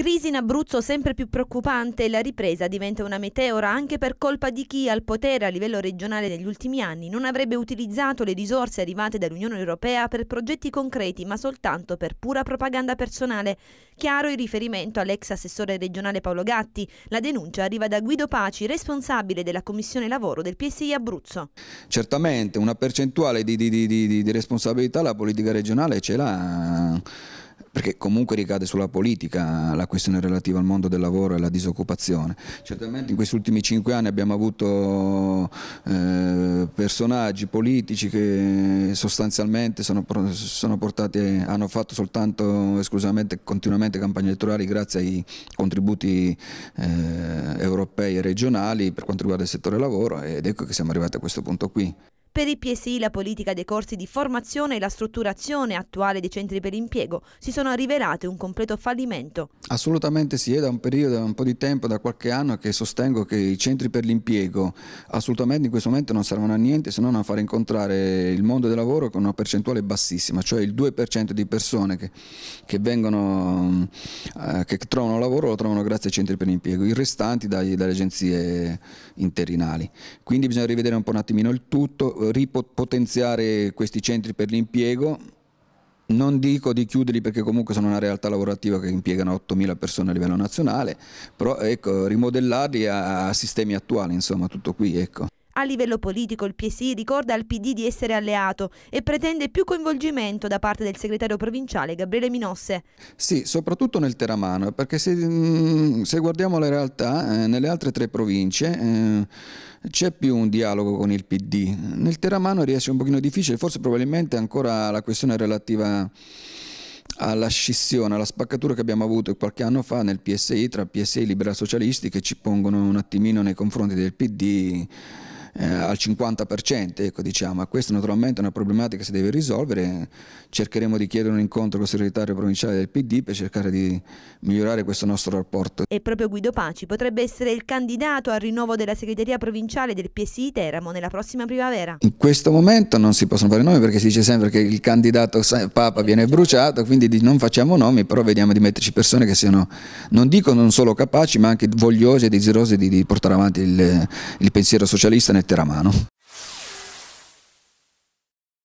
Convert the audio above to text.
Crisi in Abruzzo sempre più preoccupante, e la ripresa diventa una meteora anche per colpa di chi al potere a livello regionale negli ultimi anni non avrebbe utilizzato le risorse arrivate dall'Unione Europea per progetti concreti ma soltanto per pura propaganda personale. Chiaro il riferimento all'ex assessore regionale Paolo Gatti. La denuncia arriva da Guido Paci, responsabile della Commissione Lavoro del PSI Abruzzo. Certamente una percentuale di, di, di, di responsabilità la politica regionale ce l'ha perché comunque ricade sulla politica la questione relativa al mondo del lavoro e alla disoccupazione. Certamente in questi ultimi cinque anni abbiamo avuto eh, personaggi politici che sostanzialmente sono, sono portati, hanno fatto soltanto esclusivamente continuamente campagne elettorali grazie ai contributi eh, europei e regionali per quanto riguarda il settore lavoro ed ecco che siamo arrivati a questo punto qui. Per i PSI la politica dei corsi di formazione e la strutturazione attuale dei centri per l'impiego si sono rivelate un completo fallimento. Assolutamente sì, è da un periodo, da un po' di tempo, da qualche anno che sostengo che i centri per l'impiego assolutamente in questo momento non servono a niente se non a far incontrare il mondo del lavoro con una percentuale bassissima, cioè il 2% di persone che, che, vengono, eh, che trovano lavoro lo trovano grazie ai centri per l'impiego, i restanti dai, dalle agenzie interinali. Quindi bisogna rivedere un po' un attimino il tutto ripotenziare questi centri per l'impiego, non dico di chiuderli perché comunque sono una realtà lavorativa che impiegano 8.000 persone a livello nazionale, però ecco, rimodellarli a, a sistemi attuali, insomma, tutto qui, ecco. A livello politico il PSI ricorda al PD di essere alleato e pretende più coinvolgimento da parte del segretario provinciale Gabriele Minosse. Sì, soprattutto nel Teramano, perché se, mm, se guardiamo la realtà, eh, nelle altre tre province... Eh, c'è più un dialogo con il PD. Nel Teramano riesce un pochino difficile, forse probabilmente ancora la questione relativa alla scissione, alla spaccatura che abbiamo avuto qualche anno fa nel PSI tra PSI e Libera Socialisti che ci pongono un attimino nei confronti del PD eh, al 50%, ecco, diciamo. questa naturalmente è una problematica che si deve risolvere, cercheremo di chiedere un incontro con il segretario provinciale del PD per cercare di migliorare questo nostro rapporto. E proprio Guido Paci potrebbe essere il candidato al rinnovo della segreteria provinciale del PSI Teramo nella prossima primavera? In questo momento non si possono fare nomi perché si dice sempre che il candidato Papa viene bruciato, quindi non facciamo nomi, però vediamo di metterci persone che siano, non dico non solo capaci, ma anche vogliose e desiderose di, di portare avanti il, il pensiero socialista metterà mano.